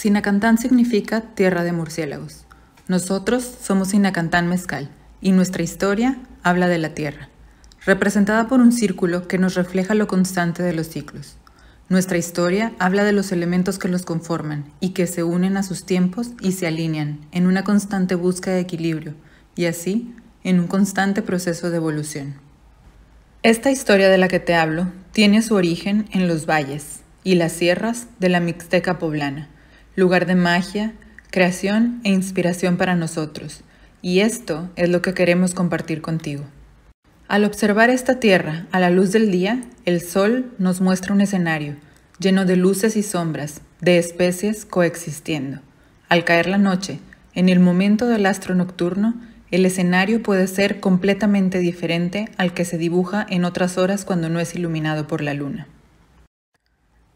Sinacantán significa tierra de murciélagos. Nosotros somos Sinacantán Mezcal y nuestra historia habla de la tierra, representada por un círculo que nos refleja lo constante de los ciclos. Nuestra historia habla de los elementos que los conforman y que se unen a sus tiempos y se alinean en una constante búsqueda de equilibrio y así en un constante proceso de evolución. Esta historia de la que te hablo tiene su origen en los valles y las sierras de la Mixteca poblana lugar de magia, creación e inspiración para nosotros, y esto es lo que queremos compartir contigo. Al observar esta tierra a la luz del día, el sol nos muestra un escenario lleno de luces y sombras, de especies coexistiendo. Al caer la noche, en el momento del astro nocturno, el escenario puede ser completamente diferente al que se dibuja en otras horas cuando no es iluminado por la luna.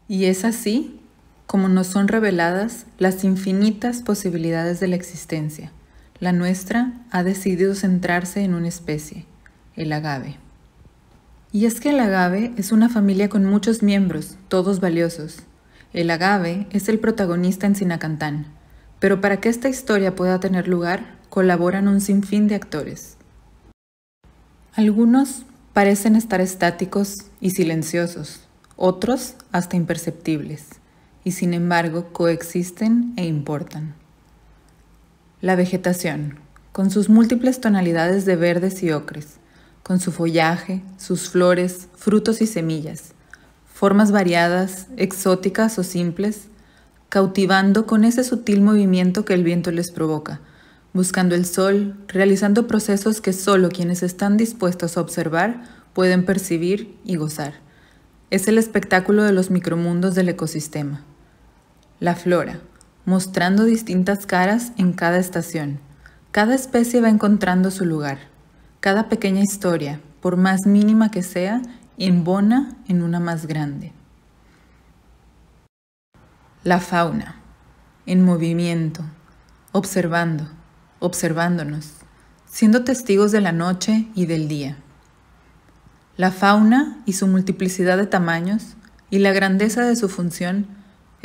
Y es así como nos son reveladas las infinitas posibilidades de la existencia. La nuestra ha decidido centrarse en una especie, el agave. Y es que el agave es una familia con muchos miembros, todos valiosos. El agave es el protagonista en Sinacantán, pero para que esta historia pueda tener lugar, colaboran un sinfín de actores. Algunos parecen estar estáticos y silenciosos, otros hasta imperceptibles y sin embargo coexisten e importan. La vegetación, con sus múltiples tonalidades de verdes y ocres, con su follaje, sus flores, frutos y semillas, formas variadas, exóticas o simples, cautivando con ese sutil movimiento que el viento les provoca, buscando el sol, realizando procesos que solo quienes están dispuestos a observar pueden percibir y gozar. Es el espectáculo de los micromundos del ecosistema. La flora, mostrando distintas caras en cada estación. Cada especie va encontrando su lugar. Cada pequeña historia, por más mínima que sea, embona en una más grande. La fauna, en movimiento, observando, observándonos, siendo testigos de la noche y del día. La fauna y su multiplicidad de tamaños y la grandeza de su función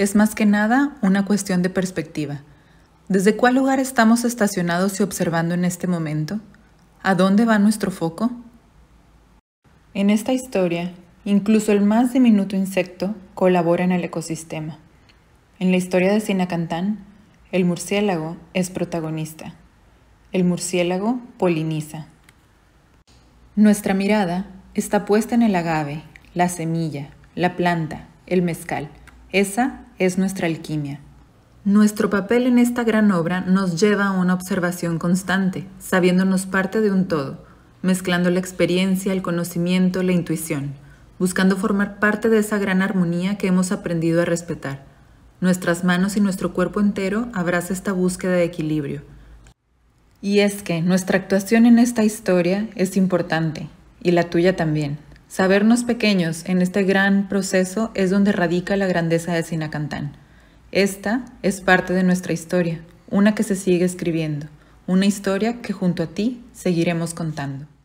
es más que nada una cuestión de perspectiva. ¿Desde cuál lugar estamos estacionados y observando en este momento? ¿A dónde va nuestro foco? En esta historia, incluso el más diminuto insecto colabora en el ecosistema. En la historia de Sinacantán, el murciélago es protagonista. El murciélago poliniza. Nuestra mirada está puesta en el agave, la semilla, la planta, el mezcal. Esa es nuestra alquimia. Nuestro papel en esta gran obra nos lleva a una observación constante, sabiéndonos parte de un todo, mezclando la experiencia, el conocimiento, la intuición, buscando formar parte de esa gran armonía que hemos aprendido a respetar. Nuestras manos y nuestro cuerpo entero abraza esta búsqueda de equilibrio. Y es que nuestra actuación en esta historia es importante, y la tuya también. Sabernos pequeños en este gran proceso es donde radica la grandeza de Sinacantán. Esta es parte de nuestra historia, una que se sigue escribiendo, una historia que junto a ti seguiremos contando.